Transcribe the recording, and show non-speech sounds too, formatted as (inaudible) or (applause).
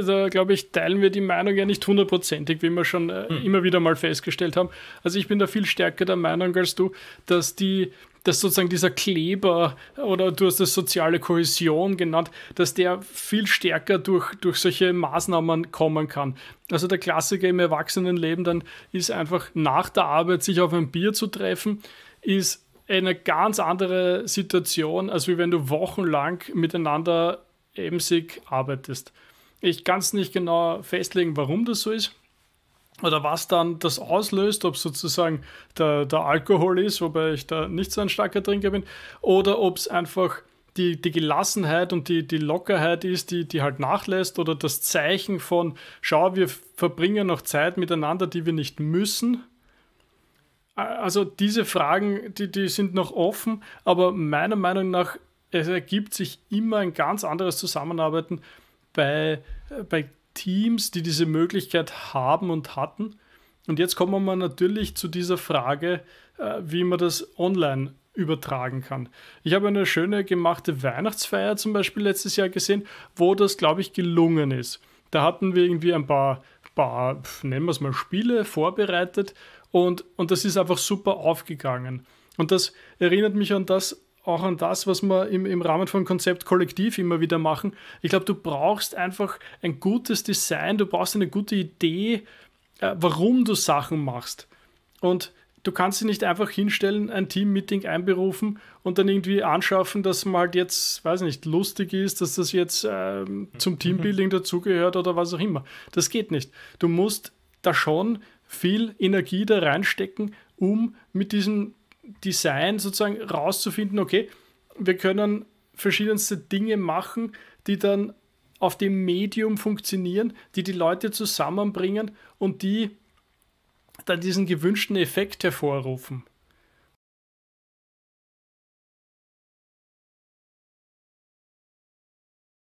da, glaube ich, teilen wir die Meinung ja nicht hundertprozentig, wie wir schon äh, hm. immer wieder mal festgestellt haben. Also ich bin da viel stärker der Meinung als du, dass die dass sozusagen dieser Kleber oder du hast das soziale Kohäsion genannt, dass der viel stärker durch, durch solche Maßnahmen kommen kann. Also der Klassiker im Erwachsenenleben dann ist einfach nach der Arbeit sich auf ein Bier zu treffen, ist eine ganz andere Situation, als wenn du wochenlang miteinander emsig arbeitest. Ich kann es nicht genau festlegen, warum das so ist oder was dann das auslöst, ob sozusagen der, der Alkohol ist, wobei ich da nicht so ein starker Trinker bin, oder ob es einfach die, die Gelassenheit und die, die Lockerheit ist, die, die halt nachlässt, oder das Zeichen von, schau, wir verbringen noch Zeit miteinander, die wir nicht müssen. Also diese Fragen, die, die sind noch offen, aber meiner Meinung nach es ergibt sich immer ein ganz anderes Zusammenarbeiten, bei, bei Teams, die diese Möglichkeit haben und hatten. Und jetzt kommen wir natürlich zu dieser Frage, äh, wie man das online übertragen kann. Ich habe eine schöne gemachte Weihnachtsfeier zum Beispiel letztes Jahr gesehen, wo das, glaube ich, gelungen ist. Da hatten wir irgendwie ein paar, paar nennen wir es mal, Spiele vorbereitet und, und das ist einfach super aufgegangen. Und das erinnert mich an das, auch an das, was wir im, im Rahmen von Konzept Kollektiv immer wieder machen. Ich glaube, du brauchst einfach ein gutes Design, du brauchst eine gute Idee, äh, warum du Sachen machst. Und du kannst dich nicht einfach hinstellen, ein Team-Meeting einberufen und dann irgendwie anschaffen, dass man halt jetzt, weiß nicht, lustig ist, dass das jetzt äh, zum Teambuilding (laughs) dazugehört oder was auch immer. Das geht nicht. Du musst da schon viel Energie da reinstecken, um mit diesem Design sozusagen rauszufinden, okay, wir können verschiedenste Dinge machen, die dann auf dem Medium funktionieren, die die Leute zusammenbringen und die dann diesen gewünschten Effekt hervorrufen.